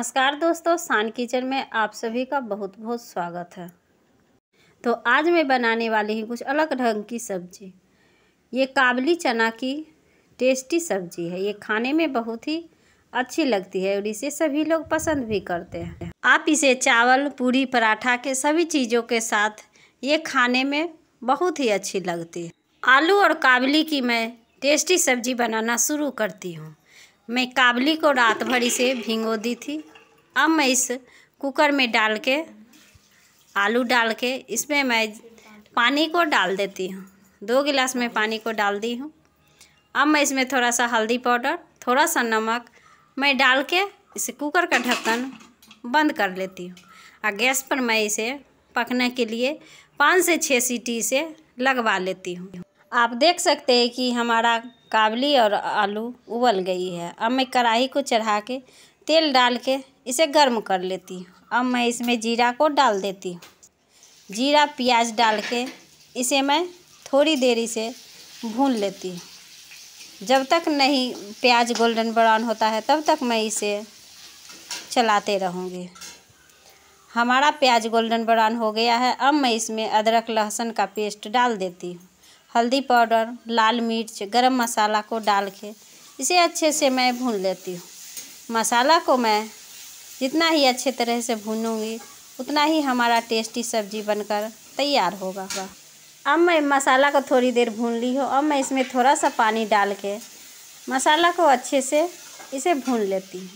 नमस्कार दोस्तों शान किचन में आप सभी का बहुत बहुत स्वागत है तो आज मैं बनाने वाली हूँ कुछ अलग ढंग की सब्ज़ी ये काबली चना की टेस्टी सब्ज़ी है ये खाने में बहुत ही अच्छी लगती है और इसे सभी लोग पसंद भी करते हैं आप इसे चावल पूरी पराठा के सभी चीज़ों के साथ ये खाने में बहुत ही अच्छी लगती है आलू और काबली की मैं टेस्टी सब्ज़ी बनाना शुरू करती हूँ मैं काबली को रात भर इसे भिंगो दी थी अब मैं इस कुकर में डाल के आलू डाल के इसमें मैं पानी को डाल देती हूँ दो गिलास में पानी को डाल दी हूँ अब मैं इसमें थोड़ा सा हल्दी पाउडर थोड़ा सा नमक मैं डाल के इसे कुकर का ढक्कन बंद कर लेती हूँ और गैस पर मैं इसे पकने के लिए पाँच से छः सीटी से लगवा लेती हूँ आप देख सकते हैं कि हमारा काबली और आलू उबल गई है अब मैं कढ़ाई को चढ़ा के तेल डाल के इसे गर्म कर लेती हूँ अब मैं इसमें जीरा को डाल देती हूँ जीरा प्याज डाल के इसे मैं थोड़ी देरी से भून लेती हूँ जब तक नहीं प्याज गोल्डन ब्राउन होता है तब तक मैं इसे चलाते रहूँगी हमारा प्याज गोल्डन ब्राउन हो गया है अब मैं इसमें अदरक लहसुन का पेस्ट डाल देती हूँ हल्दी पाउडर लाल मिर्च गरम मसाला को डाल के इसे अच्छे से मैं भून लेती हूँ मसाला को मैं जितना ही अच्छे तरह से भूनूंगी उतना ही हमारा टेस्टी सब्जी बनकर तैयार होगा अब मैं मसाला को थोड़ी देर भून ली हो अब मैं इसमें थोड़ा सा पानी डाल के मसाला को अच्छे से इसे भून लेती हूँ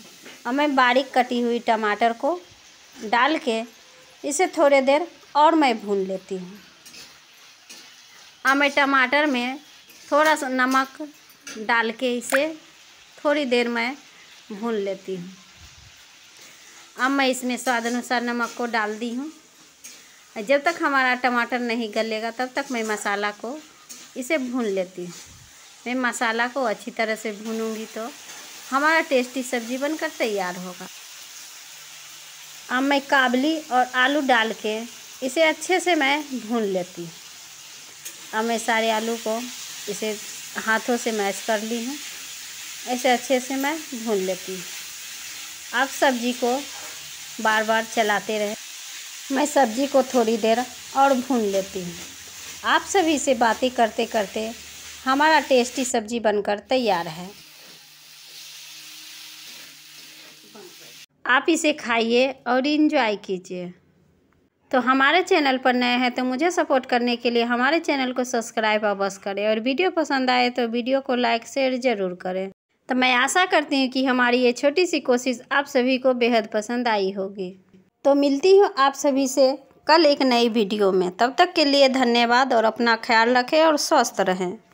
और मैं बारीक कटी हुई टमाटर को डाल के इसे थोड़ी देर और मैं भून लेती हूँ अब मैं टमाटर में थोड़ा सा नमक डाल के इसे थोड़ी देर मैं भून लेती हूँ अब मैं इसमें स्वाद अनुसार नमक को डाल दी हूँ जब तक हमारा टमाटर नहीं गलेगा तब तक मैं मसाला को इसे भून लेती हूँ मैं मसाला को अच्छी तरह से भूनूंगी तो हमारा टेस्टी सब्जी बनकर तैयार होगा अब मैं काबली और आलू डाल के इसे अच्छे से मैं भून लेती हूँ अब मैं सारे आलू को इसे हाथों से मैश कर ली हूँ ऐसे अच्छे से मैं भून लेती हूँ अब सब्ज़ी को बार बार चलाते रहे मैं सब्ज़ी को थोड़ी देर और भून लेती हूँ आप सभी से बातें करते करते हमारा टेस्टी सब्ज़ी बनकर तैयार है आप इसे खाइए और इन्जॉय कीजिए तो हमारे चैनल पर नए हैं तो मुझे सपोर्ट करने के लिए हमारे चैनल को सब्सक्राइब अवश्य करें और वीडियो पसंद आए तो वीडियो को लाइक शेयर ज़रूर करें तो मैं आशा करती हूँ कि हमारी ये छोटी सी कोशिश आप सभी को बेहद पसंद आई होगी तो मिलती हूँ आप सभी से कल एक नई वीडियो में तब तक के लिए धन्यवाद और अपना ख्याल रखें और स्वस्थ रहें